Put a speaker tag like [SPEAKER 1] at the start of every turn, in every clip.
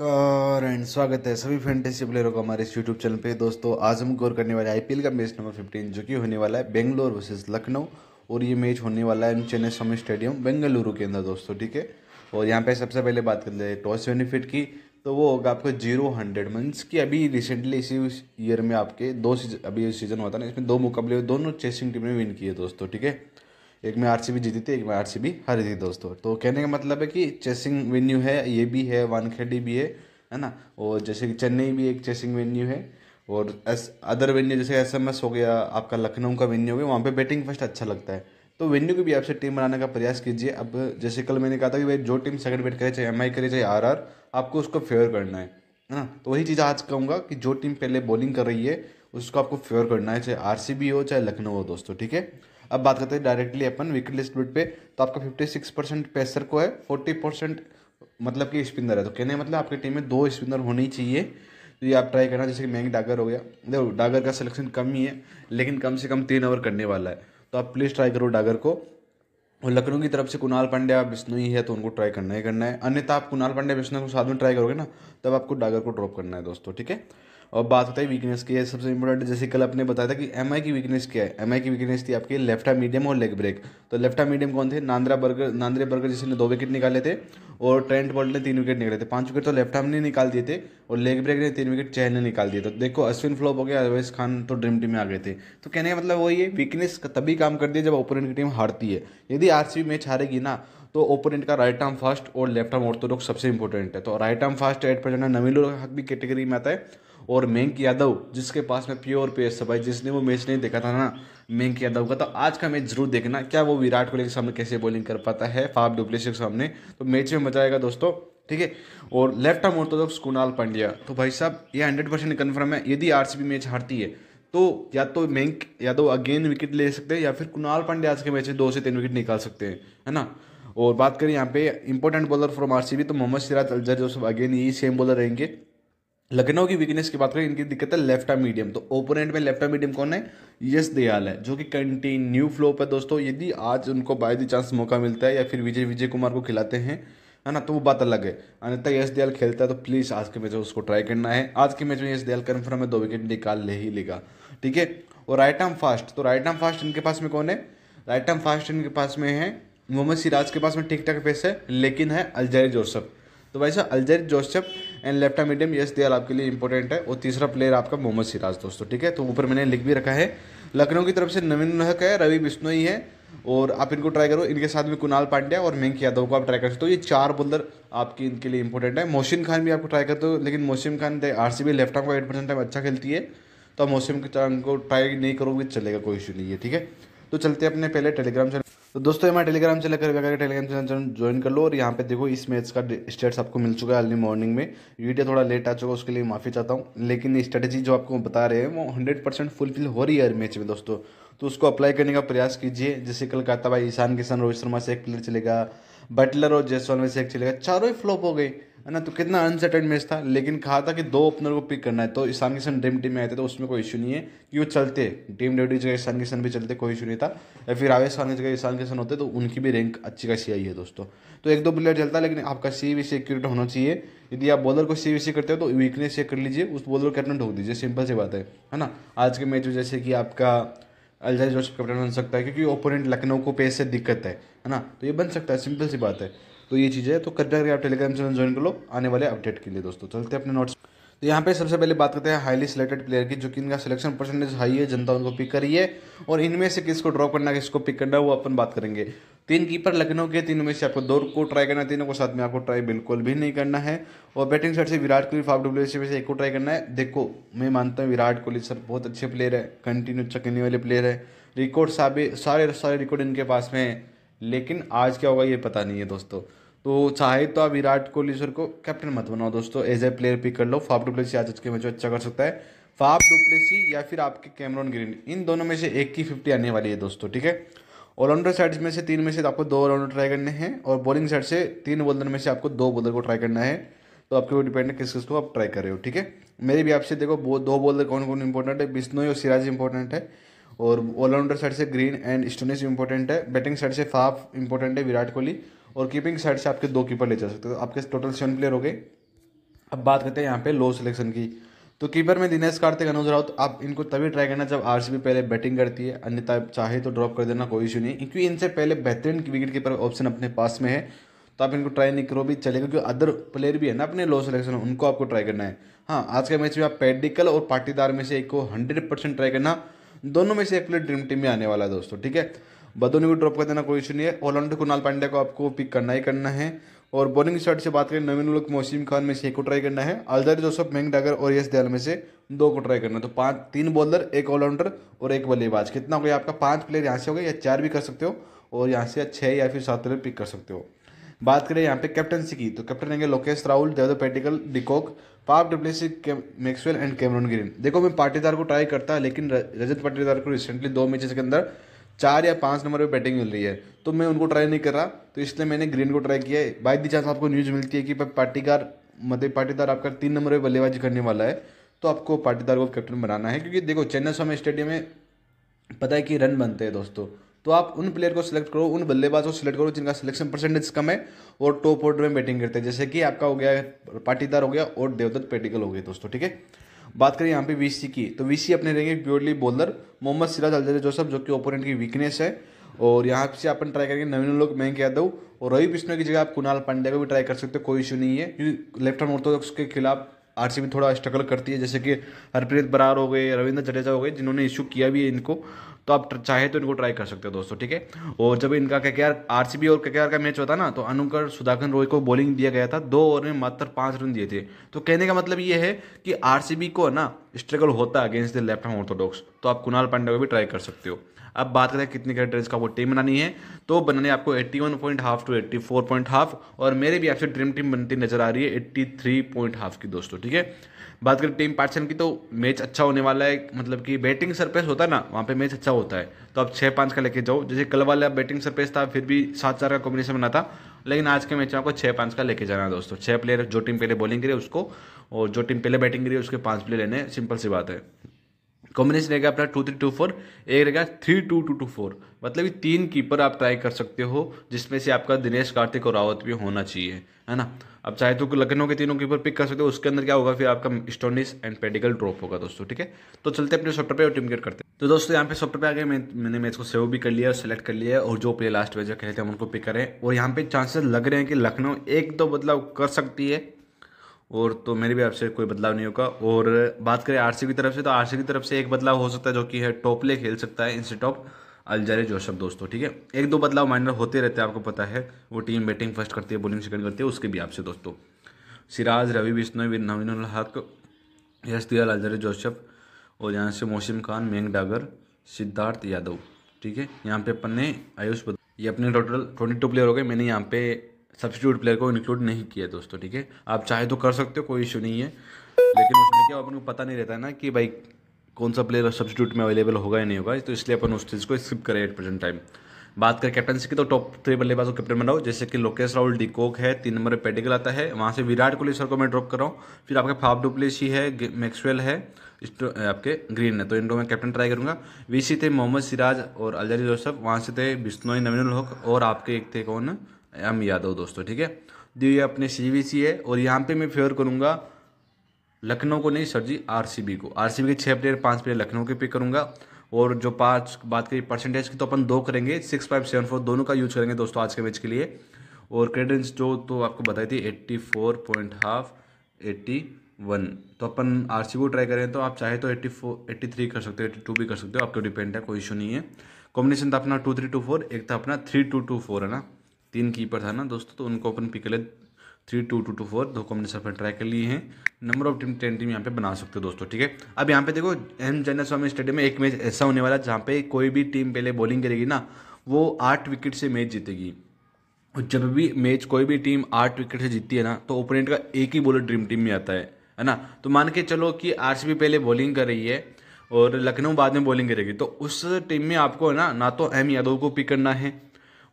[SPEAKER 1] नमस्कार एंड स्वागत है सभी फैंटेसी प्लेयरों का हमारे इस यूट्यूब चैनल पे दोस्तों आज हम गौर करने वाले आईपीएल का मैच नंबर 15 जो कि होने वाला है बेंगलोर वर्सेस लखनऊ और ये मैच होने वाला है चेन्नई स्वामी स्टेडियम बेंगलुरु के अंदर दोस्तों ठीक है और यहाँ पे सबसे पहले बात कर ले टॉस बेनिफिट की तो वो होगा आपको जीरो हंड्रेड मंथ्स की अभी रिसेंटली इसी ईयर में आपके दो सीजन अभी सीजन होता है ना इसमें दो मुकाबले दोनों चेसिंग टीम ने विन किए दोस्तों ठीक है एक में आरसीबी जीती थी एक में आरसीबी हारी थी दोस्तों तो कहने का मतलब है कि चेसिंग वेन्यू है ये भी है वानखेड़ी भी है है ना और जैसे कि चेन्नई भी एक चेसिंग वेन्यू है और एस अदर वेन्यू जैसे एस एम एस हो गया आपका लखनऊ का वेन्यू हो गया वहाँ पर बैटिंग फर्स्ट अच्छा लगता है तो वेन्यू की भी आपसे टीम बनाने का प्रयास कीजिए अब जैसे कल मैंने कहा था कि भाई जो टीम सेकंड बैट करे चाहे एम आई करे चाहे आर आर आपको उसको फेवर करना है है ना तो वही चीज़ आज कहूँगा कि जो टीम पहले बॉलिंग कर रही है उसको आपको फेवर करना है चाहे आर सी बी हो चाहे लखनऊ हो दोस्तों ठीक है अब बात करते हैं डायरेक्टली अपन विकेट लिस्ट बिट पे तो आपका फिफ्टी सिक्स परसेंट पेसर को है फोर्टी परसेंट मतलब कि स्पिनर है तो कहने मतलब आपकी टीम में दो स्पिनर होनी चाहिए तो ये आप ट्राई करना जैसे कि मैंग डागर हो गया देखो डागर का सिलेक्शन कम ही है लेकिन कम से कम तीन ओवर करने वाला है तो आप प्लीज़ ट्राई करो डागर को और लखनऊ की तरफ से कुणाल पांडे आप बिश्नोई है तो उनको ट्राई करना ही करना है अन्यथा आप कुणाल पांडे बिश्नोई को साथ में ट्राई करोगे ना तब आपको डागर को ड्रॉप करना है दोस्तों ठीक है और बात होता है वीकनेस की सबसे इंपॉर्टेंट जैसे कल आपने बताया था कि एम की वीकनेस क्या है एम की वीकनेस थी आपकी लेफ्टा मीडियम और लेग ब्रेक तो लेफ्टा मीडियम कौन थे नांद्रा बर्गर नांद्रे बर्गर जिसने दो विकेट निकाले थे और ट्रेंट बोल्ट ने तीन विकेट निकाले थे पांच विकेट तो लेफ्ट आर्म ने निकाल दिए थे और लेग ब्रेक ने तीन विकेट चहल ने निकाल दिए तो देखो अश्विन फ्लॉप हो गया अरवैस खान तो ड्रीम टीम में आ गए थे तो कहने का मतलब वही है वीकनेस तभी काम करती है जब ओपोनेंट की टीम हारती है यदि आर मैच हारेगी ना तो ओपोनेंट का राइट आर्म फास्ट और लेफ्ट आर्म ऑर्थोडॉक्स सबसे इंपॉर्टेंट है तो राइट आर्म फास्ट एट पर है नवीलो हक भी कैटेगरी में आता है और मेंक यादव जिसके पास में प्योर पेस था भाई जिसने वो मैच नहीं देखा था ना मेंक यादव का तो आज का मैच जरूर देखना क्या वो विराट कोहली के सामने कैसे बॉलिंग कर पाता है फाफ डुप्लेसी के सामने तो मैच में मजा आएगा दोस्तों ठीक है और लेफ्ट होता ऑर्थोडॉक्स कुणाल पांड्या तो भाई साहब ये हंड्रेड परसेंट कन्फर्म है यदि बी मैच हारती है तो या तो मैंक यादव अगेन विकेट ले सकते हैं या फिर कुणाल पांड्या आज के मैच में दो से तीन विकेट निकाल सकते हैं है ना और बात करें यहाँ पे इंपॉर्टेंट बॉलर फ्रॉम आरसीबी तो मोहम्मद सिराज अलजर जो सब अगेन यही सेम बॉलर रहेंगे लखनऊ की वीकनेस की बात करें इनकी दिक्कत है लेफ्ट आर्म मीडियम तो ओपोनेंट में लेफ्ट आर मीडियम कौन है यश दयाल है जो कि कंटिन्यू फ्लो पर दोस्तों यदि आज उनको बाय द चांस मौका मिलता है या फिर विजय विजय कुमार को खिलाते हैं है ना तो वो बात अलग है अन्यथा यश दयाल खेलता है तो प्लीज़ आज के मैच में उसको ट्राई करना है आज के मैच में यश दयाल कन्फर्म है दो विकेट निकाल ले ही लेगा ठीक है और राइट आर्म फास्ट तो राइट आर्म फास्ट इनके पास में कौन है राइट आर्म फास्ट इनके पास में है मोहम्मद सिराज के पास में ठीक ठाक पेस है लेकिन है अलजरी जोसफ तो साहब Alzarri Joseph and left medium Yash Dayal आपके लिए इंपॉर्टेंट है और तीसरा प्लेयर आपका मोहम्मद सिराज दोस्तों ठीक है तो ऊपर मैंने लिख भी रखा है लखनऊ की तरफ से नवीन नहक है रवि बिश्नोई है और आप इनको ट्राई करो इनके साथ में कुणाल पांड्या और मेंक यादव को आप ट्राई कर सकते हो ये चार बोलर आपकी इनके लिए इंपॉर्टेंट है मोहसिन खान भी आपको ट्राई करते हो लेकिन Mohsin Khan R C B left को एट परसेंट टाइम अच्छा खेलती है तो आप मोहसिन खान को ट्राई नहीं करोगे चलेगा कोई इशू नहीं है ठीक है तो चलते अपने पहले टेलीग्राम चैनल तो दोस्तों हमारे टेलीग्राम चैनल कर करके टेलीग्राम चैनल ज्वाइन कर लो और यहाँ पे देखो इस मैच का स्टेट्स आपको मिल चुका है अर्ली मॉर्निंग में यूटे थोड़ा लेट आ चुका है उसके लिए माफ़ी चाहता हूँ लेकिन स्ट्रेटेजी जो आपको बता रहे हैं वो हंड्रेड परसेंट फुलफिल हो रही है मैच में दोस्तों तो उसको अप्लाई करने का प्रयास कीजिए जैसे कलकाता भाई ईशान किशन रोहित शर्मा से एक प्लेयर चलेगा बटलर और जयसवाल में से एक चलेगा चारों ही फ्लॉप हो गई है ना तो कितना अनसर्टन मैच था लेकिन कहा था कि दो ओपनर को पिक करना है तो ईशान किशन ड्रीम टीम में आए थे तो उसमें कोई इशू नहीं है कि वो चलते टीम डेब्यू जगह ईशान किशन भी चलते कोई इशू नहीं था या फिर आवेश खान की जगह ईशान किशन होते तो उनकी भी रैंक अच्छी खासी आई है दोस्तों तो एक दो प्लेयर चलता लेकिन आपका सी वी सी एक्यूरेट होना चाहिए यदि आप बॉलर को सी वी सी करते हो तो वीकनेस चेक कर लीजिए उस बॉलर को कैप्टन ढोक दीजिए सिंपल सी बात है है ना आज के मैच में जैसे कि आपका अलजाई जोश कैप्टन बन सकता है क्योंकि ओपोनेंट लखनऊ को पेस से दिक्कत है है ना तो ये बन सकता है सिंपल सी बात है तो ये चीज़ है तो कृपया करके आप टेलीग्राम चैनल ज्वाइन कर लो आने वाले अपडेट के लिए दोस्तों चलते हैं अपने नोट्स तो यहाँ पे सबसे पहले बात करते हैं हाईली सिलेक्टेड प्लेयर की जो कि इनका सिलेक्शन परसेंटेज हाई है जनता उनको पिक करी है और इनमें से किसको ड्रॉप करना किसको पिक करना वो अपन बात करेंगे तीन कीपर लखनऊ के तीनों में से आपको दो को ट्राई करना है तीनों को साथ में आपको ट्राई बिल्कुल भी नहीं करना है और बैटिंग साइड से विराट कोहली फाफ डब्ल्यू से एक को ट्राई करना है देखो मैं मानता हूँ विराट कोहली सर बहुत अच्छे प्लेयर है कंटिन्यू चकने वाले प्लेयर है रिकॉर्ड सारे सारे रिकॉर्ड इनके पास में लेकिन आज क्या होगा ये पता नहीं है दोस्तों तो चाहे तो आप विराट कोहली सर को कैप्टन मत बनाओ दोस्तों एज ए प्लेयर पिक कर लो फाफ डुप्लेसी आज के मैच अच्छा कर सकता है फाफ डुप्लेसी या फिर आपके कैमरॉन ग्रीन इन दोनों में से एक की फिफ्टी आने वाली है दोस्तों ठीक है ऑलराउंडर साइड में से तीन में से आपको दो ऑलराउंडर ट्राई करने हैं और बॉलिंग साइड से तीन बॉलर में से आपको दो बॉलर को ट्राई करना है तो आपके ऊपर डिपेंड है किस किस को आप ट्राई कर रहे हो ठीक है मेरे भी आपसे देखो दो बॉलर कौन कौन इंपॉर्टेंट है बिस्नोई और सिराज इंपॉर्टेंट है और ऑलराउंडर साइड से ग्रीन एंड स्टोनिस इंपॉर्टेंट है बैटिंग साइड से फाफ इंपॉर्टेंट है विराट कोहली और कीपिंग साइड से आपके दो कीपर ले जा सकते हो तो आपके टोटल सेवन प्लेयर हो गए अब बात करते हैं यहाँ पे लो सिलेक्शन की तो कीपर में दिनेश कार्तिक अनुज राउत आप इनको तभी ट्राई करना जब आर पहले बैटिंग करती है अन्यथा चाहे तो ड्रॉप कर देना कोई इशू नहीं क्योंकि इनसे पहले बेहतरीन विकेट कीपर ऑप्शन अपने पास में है तो आप इनको ट्राई नहीं करो भी चलेगा क्योंकि अदर प्लेयर भी है ना अपने लो सिलेक्शन उनको आपको ट्राई करना है हाँ आज के मैच में आप पेडिकल और पाटीदार में से एक को हंड्रेड परसेंट ट्राई करना दोनों में से एक प्लेयर ड्रीम टीम में आने वाला है दोस्तों ठीक है बदोनी को ड्रॉप कर देना कोई इशू नहीं है ऑलराउंडर कुणाल पांड्या को आपको पिक करना ही करना है और बॉलिंग शॉट से बात करें नवीन उलक मोसिम खान में से एक को ट्राई करना है अलदर जोसफ मेंग डागर और यश दयाल में से दो को ट्राई करना है तो पांच तीन बॉलर एक ऑलराउंडर और एक बल्लेबाज कितना हो गया आपका पांच प्लेयर यहाँ से हो गया या चार भी कर सकते हो और यहाँ से छः या फिर सात प्लेयर पिक कर सकते हो बात करें यहाँ पे कैप्टनसी की तो कैप्टन रहेंगे Lokesh Rahul Devdutt Padikkal de Kock Faf WC Maxwell and Cameron Green देखो मैं पाटीदार को ट्राई करता है लेकिन रजत पाटीदार को रिसेंटली दो मैचेस के अंदर चार या पाँच नंबर पे बैटिंग मिल रही है तो मैं उनको ट्राई नहीं कर रहा तो इसलिए मैंने ग्रीन को ट्राई किया है बाई दी चांस आपको न्यूज़ मिलती है कि पाटीदार मध्य मतलब पाटीदार आपका तीन नंबर पर बल्लेबाजी करने वाला है तो आपको पाटीदार को कैप्टन बनाना है क्योंकि देखो चेन्नई स्वामी स्टेडियम में पता है कि रन बनते हैं दोस्तों तो आप उन प्लेयर को सिलेक्ट करो उन बल्लेबाज को सिलेक्ट करो जिनका सिलेक्शन परसेंटेज कम है और टॉप ऑर्डर में बैटिंग करते हैं जैसे कि आपका हो गया पाटीदार हो गया और देवदत्त पेटिकल हो गए दोस्तों ठीक है बात करें यहाँ पे वीसी की तो वीसी अपने रहेंगे purely bowler Mohammed Siraj Alzarri Joseph जो कि ओपोनेंट की वीकनेस है और यहाँ से अपन ट्राई करेंगे नवीन लोग मैंक यादव और रवि बिश्नो की जगह आप कुणाल पांड्या को भी ट्राई कर सकते हो कोई इशू नहीं है क्योंकि लेफ्ट हैंड ऑर्थोडॉक्स के खिलाफ आर थोड़ा स्ट्रगल करती है जैसे कि हरप्रीत बरार हो गए रविंद्र जडेजा हो गए जिन्होंने इशू किया भी है इनको तो आप चाहे तो इनको ट्राई कर सकते हो दोस्तों ठीक है और जब इनका के आरसीबी और के का मैच होता ना तो अनुकर सुधाकर रोहित को बॉलिंग दिया गया था दो ओवर में मात्र पाँच रन दिए थे तो कहने का मतलब ये है कि आर को ना स्ट्रगल होता है against the left hand orthodox तो आप कुणाल पांडे को भी ट्राई कर सकते हो अब बात करें कितने क्रिकेट का वो टीम बनानी है तो बनाने आपको one point half two four point half और मेरे भी आपसे ड्रीम टीम बनती नजर आ रही है थ्री पॉइंट हाफ की दोस्तों ठीक है बात करें टीम पार्टसन की तो मैच अच्छा होने वाला है मतलब कि बैटिंग सरपेस होता है ना वहाँ पे मैच अच्छा होता है तो आप छः पाँच का लेके जाओ जैसे कल वाला बैटिंग सरपेस था फिर भी सात चार का कॉम्बिनेशन बना था लेकिन आज के मैच में आपको छः पाँच का लेके जाना है दोस्तों छः प्लेयर जो टीम पहले बॉलिंग करे उसको और जो टीम पहले बैटिंग करी उसके पाँच प्लेयर लेने सिंपल सी बात है कॉम्बिनेशन रहेगा अपना टू थ्री टू फोर एक रहेगा three two two two four मतलब ये तीन कीपर आप ट्राई कर सकते हो जिसमें से आपका दिनेश कार्तिक और रावत भी होना चाहिए है ना अब चाहे तो लखनऊ के तीनों कीपर पिक कर सकते हो उसके अंदर क्या होगा फिर आपका स्टोनिस एंड पेडिकल ड्रॉप होगा दोस्तों ठीक है तो चलते अपने सॉफ्टवेयर पे और टीम क्रिकेट करते हैं तो दोस्तों यहाँ पे सॉफ्टवेयर पे आ गए मैं, मैंने मैच को सेव भी कर लिया और सेलेक्ट कर लिया और जो प्लेयर लास्ट वेजर खेलते हैं उनको पिक करें और यहाँ पे चांसेस लग रहे हैं कि लखनऊ एक दो बदलाव कर सकती है और तो मेरे भी आपसे कोई बदलाव नहीं होगा और बात करें आर की तरफ से तो आर की तरफ से एक बदलाव हो सकता है जो कि है टोपले खेल सकता है इंस्टेट ऑफ अलजारे जोशफ दोस्तों ठीक है एक दो बदलाव माइनर होते रहते हैं आपको पता है वो टीम बैटिंग फर्स्ट करती है बॉलिंग सेकंड करती है उसके भी आपसे दोस्तों सिराज रवि बिश्नोई नवीन हक यशदियाल अलजारे जोशफ और यहाँ से मोसिम खान मेंग डागर सिद्धार्थ यादव ठीक है यहाँ पे अपन ने आयुष ये अपने टोटल ट्वेंटी टू प्लेयर हो गए मैंने यहाँ पे सब्सिट्यूट प्लेयर को इंक्लूड नहीं किया दोस्तों ठीक है आप चाहे तो कर सकते हो कोई इशू नहीं है लेकिन उसमें क्या अपन को पता नहीं रहता है ना कि भाई कौन सा प्लेयर सब्सिट्यूट में अवेलेबल होगा या नहीं होगा तो इसलिए अपन उस चीज़ को स्किप करें एट प्रेजेंट टाइम बात करें कैप्टनसी की तो टॉप थ्री बल्लेबाजों को कैप्टन बनाओ जैसे कि लोकेश राहुल डिकोक है तीन नंबर पेडिकल आता है वहाँ से विराट कोहली सर को मैं ड्रॉप कर रहा हूँ फिर आपके फाफ डुप्लेसी है मैक्सवेल है आपके ग्रीन है तो इनको मैं कैप्टन ट्राई करूँगा वी थे मोहम्मद सिराज और अलजरी जोसफ वहाँ से थे बिश्नोई नवीनुल हक और आपके एक थे कौन एम यादव दोस्तों ठीक है दी ये अपने सी है और यहाँ पे मैं फेवर करूँगा लखनऊ को नहीं सर जी आर को आर के छः प्लेयर पाँच प्लेयर लखनऊ के पिक करूँगा और जो पाँच बात करी परसेंटेज की तो अपन दो करेंगे सिक्स फाइव सेवन फोर दोनों का यूज करेंगे दोस्तों आज के मैच के लिए और क्रेडेंस जो तो आपको बताई थी eighty four point half eighty one तो अपन आर सी को ट्राई करें तो आप चाहे तो एट्टी फोर एट्टी थ्री कर सकते हो एट्टी टू भी कर सकते हो आपके डिपेंड है कोई इशू नहीं है कॉम्बिनेशन था अपना टू थ्री टू फोर एक था अपना थ्री टू टू फोर है ना तीन कीपर था ना दोस्तों तो उनको अपन पिक ले three two two two four दो को हमने सफर ट्राई कर लिए हैं number of team ten team यहाँ पे बना सकते हो दोस्तों ठीक है अब यहाँ पे देखो एम चन्ना स्वामी स्टेडियम में एक मैच ऐसा होने वाला है जहाँ पे कोई भी टीम पहले बॉलिंग करेगी ना वो आठ विकेट से मैच जीतेगी और जब भी मैच कोई भी टीम आठ विकेट से जीतती है ना तो ओपोनेंट का एक ही बॉलर ड्रीम टीम में आता है है ना तो मान के चलो कि आर पहले बॉलिंग कर रही है और लखनऊ बाद में बॉलिंग करेगी तो उस टीम में आपको है ना ना तो एम यादव को पिक करना है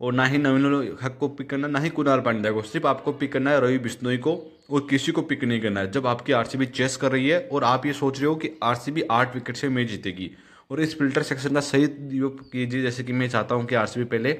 [SPEAKER 1] और ना ही नवीन हक को पिक करना ना ही कुणाल पांड्या को सिर्फ आपको पिक करना है रवि बिश्नोई को और किसी को पिक नहीं करना है जब आपकी आरसीबी चेस कर रही है और आप ये सोच रहे हो कि आरसीबी आठ विकेट से मैच जीतेगी और इस फिल्टर सेक्शन का सही उपयोग कीजिए जैसे कि मैं चाहता हूँ कि आरसीबी पहले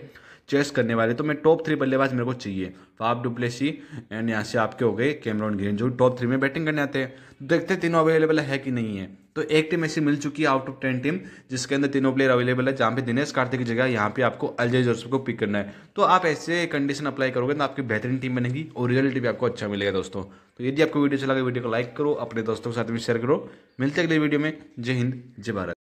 [SPEAKER 1] चेस करने वाले तो मैं टॉप थ्री बल्लेबाज मेरे को चाहिए फाफ डुप्लेसी एंड यहाँ से आपके हो गए कैमरॉन ग्रीन जो टॉप थ्री में बैटिंग करने आते हैं तो देखते हैं तीनों अवेलेबल है कि नहीं है तो एक टीम ऐसी मिल चुकी है आउट ऑफ टेन टीम जिसके अंदर तीनों प्लेयर अवेलेबल है जहाँ पे दिनेश कार्तिक की जगह यहाँ पे आपको अजय जोसफ को पिक करना है तो आप ऐसे कंडीशन अप्लाई करोगे तो आपकी बेहतरीन टीम बनेगी और रिजल्ट भी आपको अच्छा मिलेगा दोस्तों तो यदि आपको वीडियो अच्छा लगा वीडियो को लाइक करो अपने दोस्तों के साथ में शेयर करो मिलते अगले वीडियो में जय हिंद जय भारत